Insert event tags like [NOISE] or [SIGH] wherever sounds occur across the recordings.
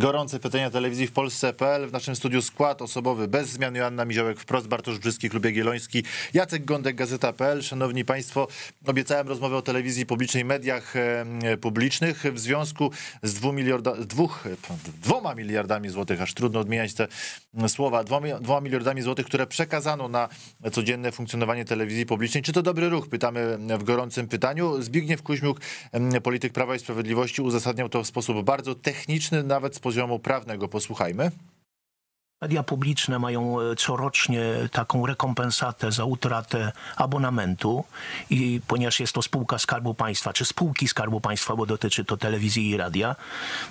Gorące pytania telewizji w Polsce.pl. W naszym studiu skład osobowy bez zmian Joanna Miziołek wprost, Bartosz Brzyski, Klub Jagielloński, Jacek Gądek, Gazeta.pl. Szanowni Państwo, obiecałem rozmowę o telewizji publicznej, mediach publicznych w związku z miliarda, dwóch, dwoma miliardami złotych, aż trudno odmieniać te mm, słowa, dwoma, dwoma miliardami złotych, które przekazano na codzienne funkcjonowanie telewizji publicznej. Czy to dobry ruch? Pytamy w gorącym pytaniu. Zbigniew Kuźmiuk, polityk Prawa i Sprawiedliwości, uzasadniał to w sposób bardzo techniczny, nawet z poziomu prawnego posłuchajmy. Media publiczne mają e, corocznie taką rekompensatę za utratę abonamentu i ponieważ jest to spółka Skarbu Państwa, czy spółki Skarbu Państwa, bo dotyczy to telewizji i radia,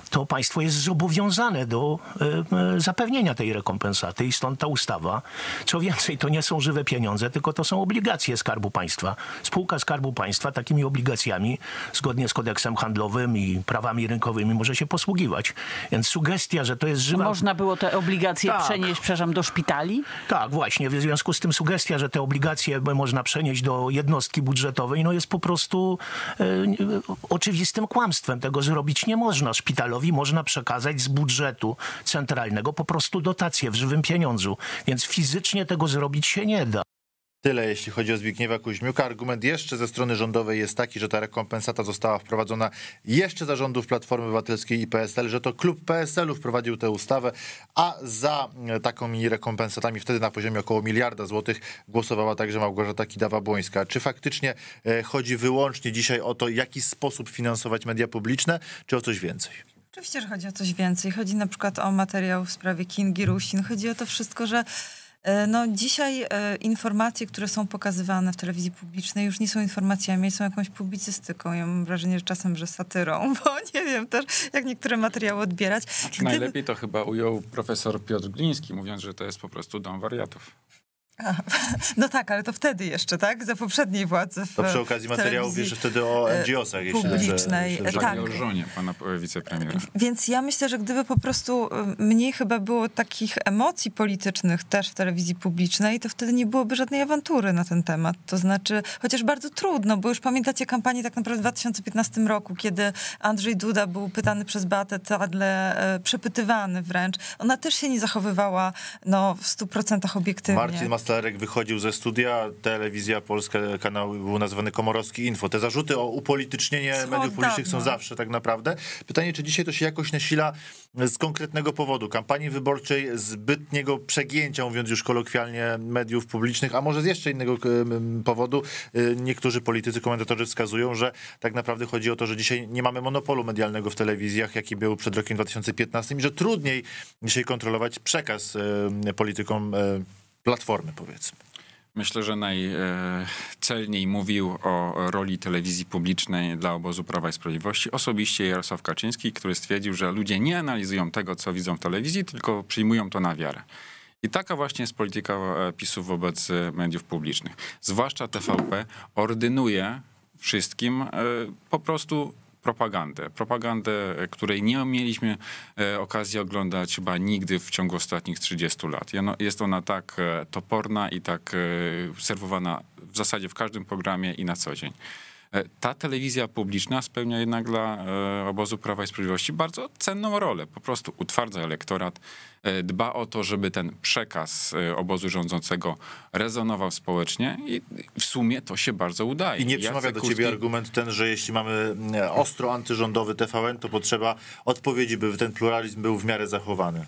to państwo jest zobowiązane do y, zapewnienia tej rekompensaty i stąd ta ustawa. Co więcej, to nie są żywe pieniądze, tylko to są obligacje Skarbu Państwa. Spółka Skarbu Państwa takimi obligacjami zgodnie z kodeksem handlowym i prawami rynkowymi może się posługiwać. Więc sugestia, że to jest żywa... Można było te obligacje tak, tak. przenieść, przepraszam, do szpitali? Tak, właśnie. W związku z tym sugestia, że te obligacje można przenieść do jednostki budżetowej, no jest po prostu e, oczywistym kłamstwem. Tego zrobić nie można. Szpitalowi można przekazać z budżetu centralnego po prostu dotację w żywym pieniądzu. Więc fizycznie tego zrobić się nie da. Tyle jeśli chodzi o Zbigniewa Kuźmiuka. Argument jeszcze ze strony rządowej jest taki, że ta rekompensata została wprowadzona jeszcze za rządów Platformy Obywatelskiej i PSL, że to klub PSL-u wprowadził tę ustawę, a za e, takimi rekompensatami wtedy na poziomie około miliarda złotych głosowała także Małgorzata Kidawa-Błońska. Czy faktycznie e, chodzi wyłącznie dzisiaj o to, jaki sposób finansować media publiczne, czy o coś więcej? Oczywiście, że chodzi o coś więcej. Chodzi na przykład o materiał w sprawie Kingi Rusin. Chodzi o to wszystko, że E, no, dzisiaj e, informacje, które są pokazywane w telewizji publicznej, już nie są informacjami, są jakąś publicystyką. Ja mam wrażenie, że czasem, że satyrą, [LAUGHS] bo nie wiem też, jak niektóre materiały odbierać. Znaczy, Najlepiej to chyba ujął profesor Piotr Gliński, mówiąc, że to jest po prostu dom wariatów. [LAUGHS] no tak, ale to wtedy jeszcze, tak? Za poprzedniej władzy. W, to przy okazji materiału wiesz wtedy o e, NGO-sach, jeśli publicznej, dobrze. Że... Tak. o żonie pana wicepremiera. Więc ja myślę, że gdyby po prostu y, mniej chyba było takich emocji politycznych też w telewizji publicznej, to wtedy nie byłoby żadnej awantury na ten temat. To znaczy, chociaż bardzo trudno, bo już pamiętacie kampanię tak naprawdę w 2015 roku, kiedy Andrzej Duda był pytany przez Beatę Tadle, e, przepytywany wręcz. Ona też się nie zachowywała no, w 100% obiektywnie. Starek wychodził ze studia, telewizja polska, kanał był nazwany Komorowski Info. Te zarzuty o upolitycznienie mediów publicznych są no. zawsze tak naprawdę. Pytanie, czy dzisiaj to się jakoś nasila z konkretnego powodu, kampanii wyborczej, zbytniego przegięcia, mówiąc już kolokwialnie, mediów publicznych, a może z jeszcze innego e, powodu. E, niektórzy politycy, komentatorzy wskazują, że tak naprawdę chodzi o to, że dzisiaj nie mamy monopolu medialnego w telewizjach, jaki był przed rokiem 2015 i że trudniej dzisiaj kontrolować przekaz e, politykom Platformy powiedzmy. Myślę, że najcelniej mówił o roli telewizji publicznej dla obozu Prawa i Sprawiedliwości osobiście Jarosław Kaczyński, który stwierdził, że ludzie nie analizują tego, co widzą w telewizji, tylko przyjmują to na wiarę. I taka właśnie jest polityka e, PiSu wobec e, mediów publicznych. Zwłaszcza TVP ordynuje wszystkim e, po prostu propagandę. Propagandę, e, której nie mieliśmy e, okazji oglądać chyba nigdy w ciągu ostatnich 30 lat. No, jest ona tak e, toporna i tak serwowana w zasadzie w każdym programie i na co dzień. E, ta telewizja publiczna spełnia jednak dla e, obozu Prawa i Sprawiedliwości bardzo cenną rolę. Po prostu utwardza elektorat, e, dba o to, żeby ten przekaz obozu rządzącego rezonował społecznie i w sumie to się bardzo udaje. I nie przemawia Jacek do ciebie argument ten, że jeśli mamy ostro antyrządowy TVN, to potrzeba odpowiedzi, by ten pluralizm był w miarę zachowany.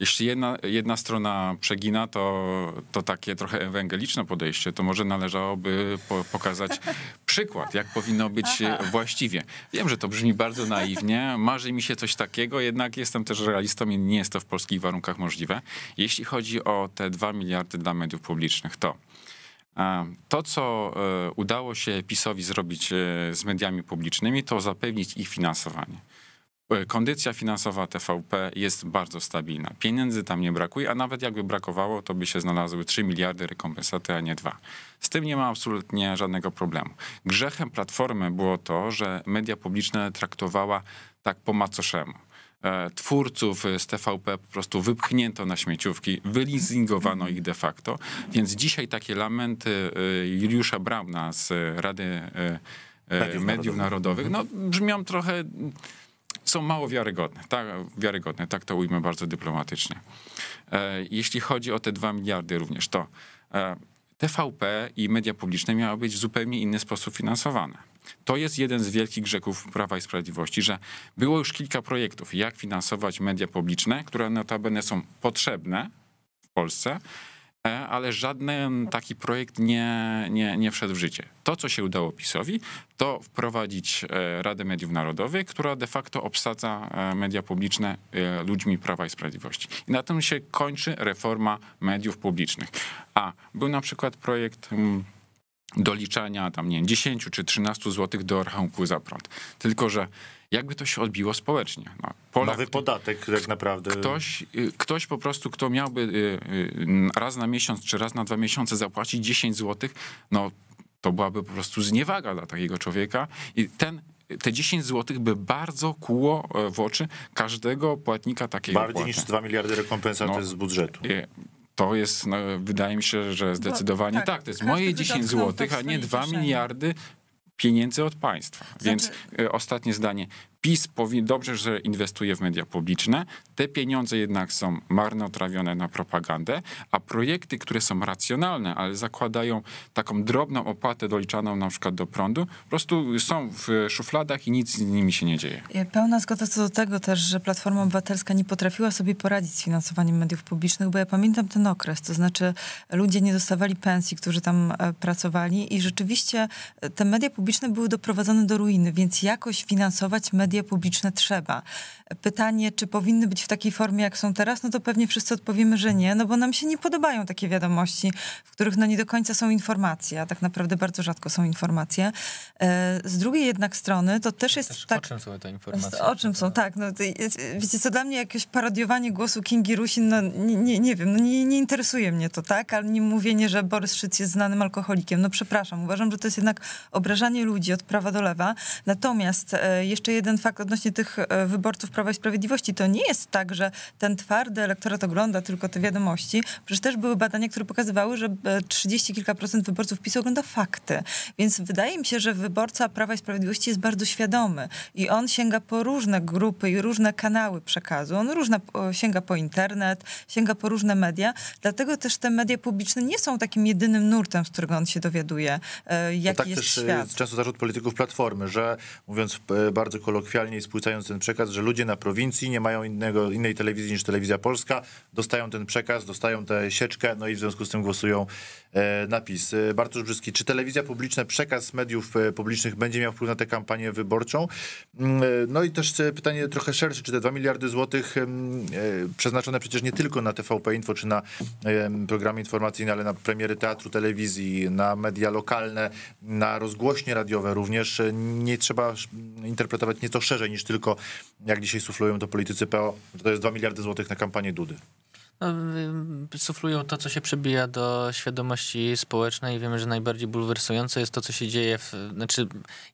Jeśli jedna, jedna strona przegina, to, to takie trochę ewangeliczne podejście, to może należałoby po, pokazać [LAUGHS] przykład, jak powinno być Aha. E, właściwie. Wiem, że to brzmi bardzo naiwnie, marzy mi się coś takiego, jednak jestem też realistą i nie jest to w polskich warunkach możliwe. Jeśli chodzi o te dwa miliardy dla mediów publicznych, to e, to, co e, udało się PiSowi zrobić z mediami publicznymi, to zapewnić ich finansowanie. E, kondycja finansowa TVP jest bardzo stabilna. Pieniędzy tam nie brakuje, a nawet jakby brakowało, to by się znalazły 3 miliardy rekompensaty, a nie 2. Z tym nie ma absolutnie żadnego problemu. Grzechem Platformy było to, że media publiczne traktowała tak po macoszemu e, twórców z TVP po prostu wypchnięto na śmieciówki, wylizingowano ich de facto. Więc dzisiaj takie lamenty e, Juliusza Brauna z Rady Mediów, Mediów Narodowych no, brzmią trochę są mało wiarygodne. Tak, wiarygodne, tak to ujmę bardzo dyplomatycznie. E, jeśli chodzi o te dwa miliardy również, to e, TVP i media publiczne miały być w zupełnie inny sposób finansowane. To jest jeden z wielkich grzechów Prawa i Sprawiedliwości, że było już kilka projektów, jak finansować media publiczne, które notabene są potrzebne w Polsce, ale żaden taki projekt nie, nie, nie wszedł w życie. To, co się udało PiSowi, to wprowadzić e, Radę Mediów Narodowych, która de facto obsadza e, media publiczne e, ludźmi Prawa i Sprawiedliwości. I na tym się kończy reforma mediów publicznych. A był na przykład projekt mm, doliczania tam, nie wiem, 10 czy 13 zł do rachunku za prąd. Tylko, że jakby to się odbiło społecznie. No, Polak, Nowy podatek tak naprawdę. Ktoś, y, ktoś po prostu, kto miałby y, y, raz na miesiąc czy raz na dwa miesiące zapłacić 10 zł, no to byłaby po prostu zniewaga dla takiego człowieka i ten te 10 zł by bardzo kłuło e, w oczy każdego płatnika takiego. Bardziej niż 2 miliardy rekompensaty no, z budżetu. To jest, no, wydaje mi się, że zdecydowanie tak, tak. To jest moje 10 zł, a tak nie 2 miliardy pieniędzy od państwa. Znaczy... Więc y, ostatnie zdanie. PiS powi- dobrze, że inwestuje w media publiczne, te pieniądze jednak są marnotrawione na propagandę, a projekty, które są racjonalne, ale zakładają taką drobną opłatę doliczaną na przykład do prądu, po prostu są w szufladach i nic z nimi się nie dzieje. Pełna zgoda co do tego też, że Platforma Obywatelska nie potrafiła sobie poradzić z finansowaniem mediów publicznych, bo ja pamiętam ten okres, to znaczy ludzie nie dostawali pensji, którzy tam e, pracowali i rzeczywiście e, te media publiczne były doprowadzone do ruiny, więc jakoś finansować media media publiczne trzeba. Pytanie, czy powinny być w takiej formie, jak są teraz, no to pewnie wszyscy odpowiemy, że nie, no bo nam się nie podobają takie wiadomości, w których no nie do końca są informacje, a tak naprawdę bardzo rzadko są informacje. E, z drugiej jednak strony to też jest też tak... O czym są te informacje? O czym są, tak. No, wiecie co, dla mnie jakieś parodiowanie głosu Kingi Rusin, no nie, nie, nie wiem, no nie, nie interesuje mnie to, tak? Ale nie mówienie, że Borys Szyc jest znanym alkoholikiem. No przepraszam, uważam, że to jest jednak obrażanie ludzi od prawa do lewa. Natomiast e, jeszcze jeden fakt odnośnie tych e, wyborców Prawa i Sprawiedliwości. To nie jest tak, że ten twardy elektorat ogląda tylko te wiadomości. Przecież też były badania, które pokazywały, że 30 e, kilka procent wyborców PiS ogląda fakty. Więc wydaje mi się, że wyborca Prawa i Sprawiedliwości jest bardzo świadomy i on sięga po różne grupy i różne kanały przekazu. On różna, sięga po internet, sięga po różne media. Dlatego też te media publiczne nie są takim jedynym nurtem, z którego on się dowiaduje, e, no jaki tak jest też świat. często zarzut polityków Platformy, że mówiąc bardzo kolokwialnie, kolokwialnie spłycając ten przekaz, że ludzie na prowincji nie mają innego, innej telewizji niż telewizja polska, dostają ten przekaz, dostają tę sieczkę, no i w związku z tym głosują e, napis e, Bartosz Brzyski, czy telewizja publiczna, przekaz mediów e, publicznych będzie miał wpływ na tę kampanię wyborczą? Mm, no i też pytanie trochę szersze, czy te 2 miliardy złotych przeznaczone przecież nie tylko na TVP Info, czy na programy informacyjne, ale na premiery teatru, telewizji, na media lokalne, na rozgłośnie radiowe również, nie trzeba interpretować nieco szerzej niż tylko, jak dzisiaj suflują to politycy PO, to jest 2 miliardy złotych na kampanię Dudy. No, y, suflują to, co się przebija do świadomości społecznej. Wiemy, że najbardziej bulwersujące jest to, co się dzieje, w, znaczy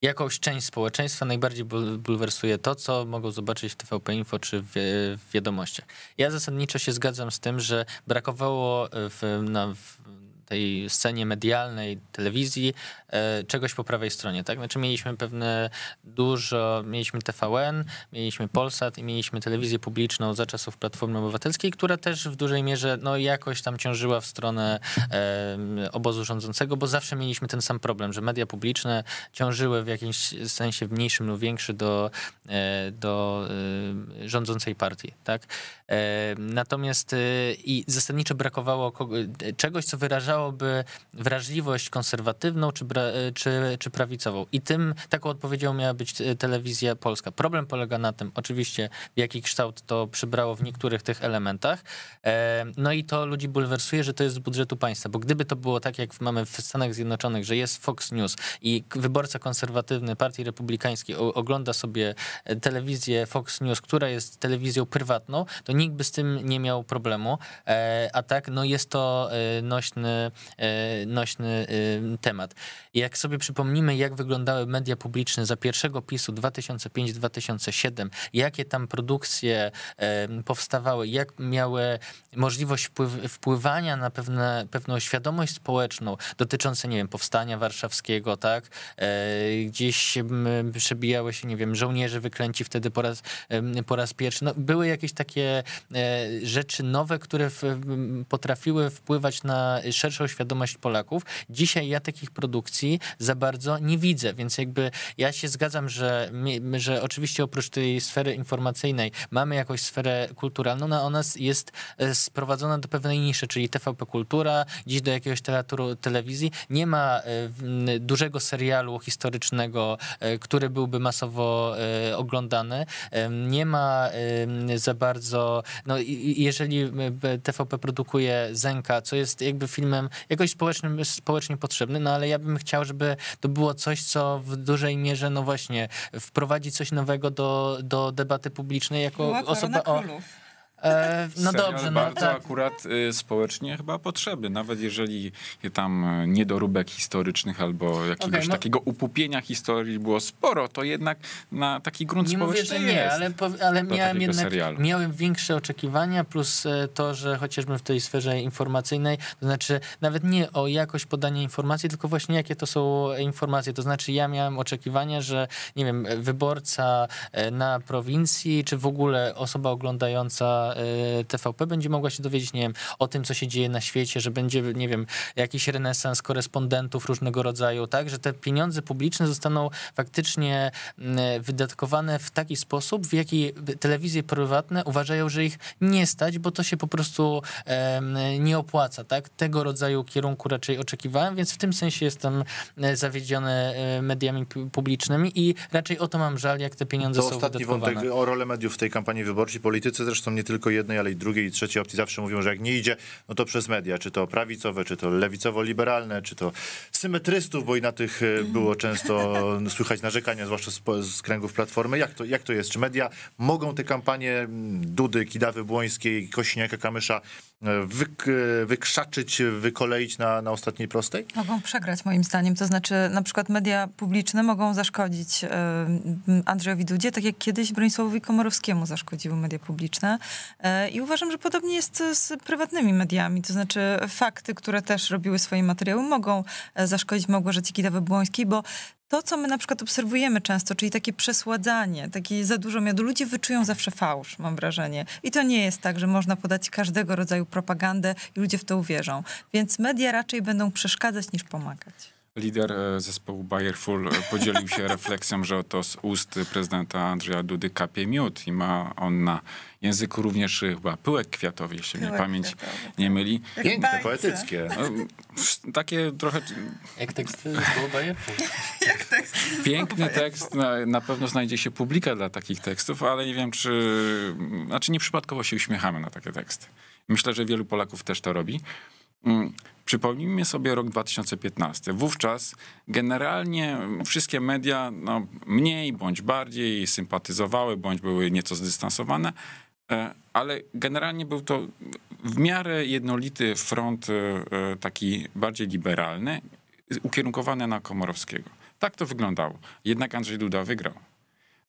jakąś część społeczeństwa najbardziej bulwersuje to, co mogą zobaczyć w TVP Info czy w, w wiadomościach. Ja zasadniczo się zgadzam z tym, że brakowało y, w, na, w tej scenie medialnej, telewizji, e, czegoś po prawej stronie, tak? Znaczy mieliśmy pewne dużo, mieliśmy TVN, mieliśmy Polsat i mieliśmy telewizję publiczną za czasów Platformy Obywatelskiej, która też w dużej mierze no, jakoś tam ciążyła w stronę obozu rządzącego, bo zawsze mieliśmy ten sam problem, że media publiczne ciążyły w jakimś sensie w mniejszym lub większym do, e, do e, rządzącej partii, tak? Natomiast i zasadniczo brakowało czegoś, co wyrażało wykazałoby wrażliwość konserwatywną czy, e, czy, czy prawicową. I tym taką odpowiedzią miała być e, telewizja polska. Problem polega na tym, oczywiście, w jaki kształt to przybrało w niektórych tych elementach. E, no i to ludzi bulwersuje, że to jest z budżetu państwa, bo gdyby to było tak, jak mamy w Stanach Zjednoczonych, że jest Fox News i wyborca konserwatywny Partii Republikańskiej ogląda sobie telewizję Fox News, która jest telewizją prywatną, to nikt by z tym nie miał problemu. A tak, no jest to nośny E, nośny e, temat. Jak sobie przypomnimy, jak wyglądały media publiczne za pierwszego PiSu 2005-2007, jakie tam produkcje e, powstawały, jak miały możliwość wpływania na pewne, pewną świadomość społeczną dotyczącą nie wiem, powstania warszawskiego, tak? Gdzieś przebijały się, nie wiem, żołnierze wyklęci wtedy po raz, po raz pierwszy. No, były jakieś takie rzeczy nowe, które potrafiły wpływać na szerszą większą świadomość Polaków. Dzisiaj ja takich produkcji za bardzo nie widzę, więc jakby ja się zgadzam, że, że oczywiście oprócz tej sfery informacyjnej mamy jakąś sferę kulturalną, no ona jest e, sprowadzona do pewnej niszy, czyli TVP Kultura, dziś do jakiegoś teatru telewizji. Nie ma e, dużego serialu historycznego, e, który byłby masowo oglądany. Nie ma za bardzo, no jeżeli TVP produkuje Zenka, co jest jakby filmem jakoś społecznym, społecznie potrzebny, no ale ja bym chciał, żeby to było coś, co w dużej mierze, no właśnie, wprowadzi coś nowego do, do debaty publicznej jako Była osoba Królów. E, no Serial dobrze, no bardzo tak. akurat y, społecznie chyba potrzeby, nawet jeżeli tam y, niedoróbek historycznych albo jakiegoś okay, no. takiego upupienia historii było sporo, to jednak na taki grunt nie społeczny mówię, że nie, ale, po, ale miałem, jednak, miałem większe oczekiwania, plus e, to, że chociażby w tej sferze informacyjnej, to znaczy nawet nie o jakość podania informacji, tylko właśnie jakie to są informacje, to znaczy ja miałem oczekiwania, że nie wiem, wyborca e, na prowincji, czy w ogóle osoba oglądająca E, TVP będzie mogła się dowiedzieć, nie wiem, o tym, co się dzieje na świecie, że będzie, nie wiem, jakiś renesans korespondentów różnego rodzaju, tak, że te pieniądze publiczne zostaną faktycznie mm, e, wydatkowane w taki sposób, w jaki telewizje prywatne uważają, że ich nie stać, bo to się po prostu nie opłaca, tak? Tego rodzaju kierunku raczej oczekiwałem, więc w tym sensie jestem e, zawiedziony mediami publicznymi i raczej o to mam żal, jak te pieniądze to są ostatni wydatkowane. wątek o rolę mediów w tej kampanii wyborczej, politycy zresztą nie tylko tylko jednej, ale i drugiej i trzeciej opcji zawsze mówią, że jak nie idzie, no to przez media, czy to prawicowe, czy to lewicowo-liberalne, czy to symetrystów, bo i na tych e, było często [LAUGHS] słychać narzekania, zwłaszcza z, z kręgów Platformy. Jak to, jak to jest? Czy media mogą te kampanie Dudy, Kidawy Błońskiej, Kośniaka, Kamysza e, wyk, e, wykrzaczyć, wykoleić na, na ostatniej prostej? Mogą przegrać moim zdaniem. To znaczy na przykład media publiczne mogą zaszkodzić Andrzejowi Dudzie, tak jak kiedyś Bronisławowi Komorowskiemu zaszkodziły media publiczne. E, I uważam, że podobnie jest e, z prywatnymi mediami, to znaczy fakty, które też robiły swoje materiały, mogą e, zaszkodzić Małgorzacie Kidawy-Błońskiej, bo to, co my na przykład obserwujemy często, czyli takie przesładzanie, takie za dużo miodu, ludzie wyczują zawsze fałsz, mam wrażenie. I to nie jest tak, że można podać każdego rodzaju propagandę i ludzie w to uwierzą. Więc media raczej będą przeszkadzać niż pomagać. Lider e, zespołu Bayer Full e, podzielił się [LAUGHS] refleksją, że oto z ust prezydenta Andrzeja Dudy kapie miód i ma on na języku również e, chyba pyłek kwiatowy, jeśli pyłek mnie pamięć kwiatowy. nie tak. myli. Piękne, poetyckie. No, takie trochę... Jak tekst zespołu Bayer [LAUGHS] Jak tekst Piękny tekst, na, na, pewno znajdzie się publika dla takich tekstów, ale nie wiem czy... Znaczy nieprzypadkowo się uśmiechamy na takie teksty. Myślę, że wielu Polaków też to robi. Mm. Przypomnijmy sobie rok 2015. Wówczas generalnie wszystkie media no, mniej bądź bardziej sympatyzowały, bądź były nieco zdystansowane, e, ale generalnie był to w miarę jednolity front, e, e, taki bardziej liberalny, ukierunkowany na Komorowskiego. Tak to wyglądało. Jednak Andrzej Duda wygrał.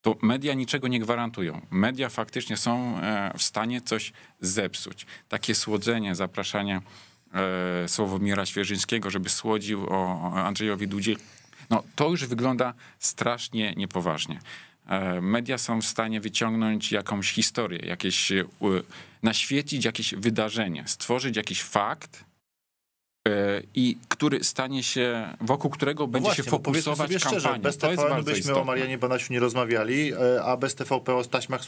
To media niczego nie gwarantują. Media faktycznie są w stanie coś zepsuć. Takie słodzenie, zapraszanie e, Sławomira Świeżyńskiego, żeby słodził o Andrzejowi Dudzie. No to już wygląda strasznie niepoważnie. E, media są w stanie wyciągnąć jakąś historię, jakieś, e, naświecić jakieś wydarzenie, stworzyć jakiś fakt, E, i który stanie się, wokół którego no będzie Właśnie, się fokusować sobie kampanię. Szczerze, bez TVN byśmy istotne. o Marianie Banasiu nie rozmawiali, e, a bez TVP o taśmach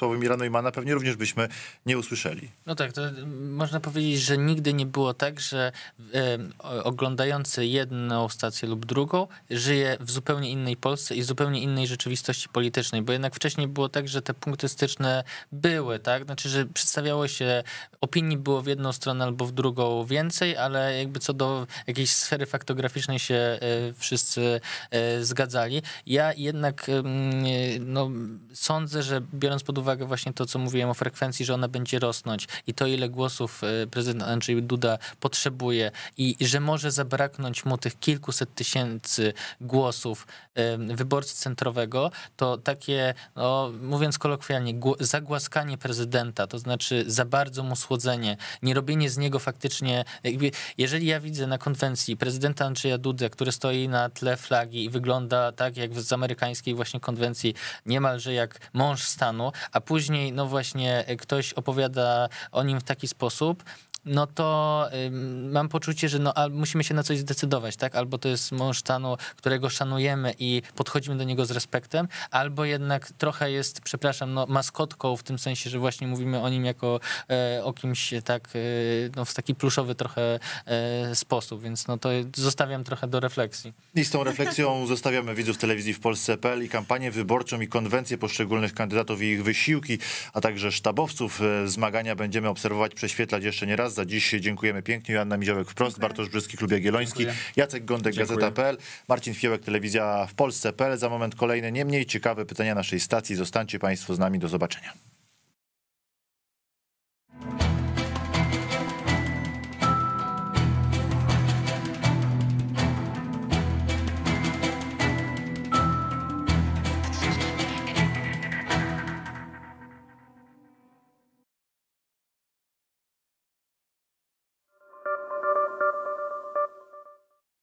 i Mana pewnie również byśmy nie usłyszeli. No tak, to można powiedzieć, że nigdy nie było tak, że y, oglądający jedną stację lub drugą żyje w zupełnie innej Polsce i zupełnie innej rzeczywistości politycznej, bo jednak wcześniej było tak, że te punkty styczne były, tak? Znaczy, że przedstawiało się, opinii było w jedną stronę albo w drugą więcej, ale jakby co do do jakiejś sfery faktograficznej się e, wszyscy e, zgadzali. Ja jednak no, sądzę, że biorąc pod uwagę właśnie to, co mówiłem o frekwencji, że ona będzie rosnąć i to, ile głosów e, prezydent Andrzej Duda potrzebuje i że może zabraknąć mu tych kilkuset tysięcy głosów wyborcy centrowego, to takie, no, mówiąc kolokwialnie, zagłaskanie prezydenta, to znaczy za bardzo mu słodzenie, nie robienie z niego faktycznie, jeżeli ja widzę widzę na konwencji prezydenta Andrzeja Dudę, który stoi na tle flagi i wygląda tak jak z amerykańskiej właśnie konwencji, niemalże jak mąż stanu, a później no właśnie ktoś opowiada o nim w taki sposób, no to mam poczucie, że no, musimy się na coś zdecydować, tak? Albo to jest mąż stanu, którego szanujemy i podchodzimy do niego z respektem, albo jednak trochę jest, przepraszam, no, maskotką w tym sensie, że właśnie mówimy o nim jako e, o kimś tak, e, no, w taki pluszowy trochę e, sposób, więc no to zostawiam trochę do refleksji. I z tą refleksją [LAUGHS] zostawiamy widzów telewizji w Polsce.pl i kampanię wyborczą i konwencję poszczególnych kandydatów i ich wysiłki, a także sztabowców. E, zmagania będziemy obserwować, prześwietlać jeszcze nie raz czas. Za dziś dziękujemy pięknie. Joanna Miziołek wprost, Dziękuję. Bartosz Brzyski, Klub Jagielloński, Jacek Gądek, Dziękuję. Gazeta.pl, Marcin Fiełek, Telewizja w Polsce.pl. Za moment kolejne, nie mniej ciekawe pytania naszej stacji. Zostańcie Państwo z nami. Do zobaczenia.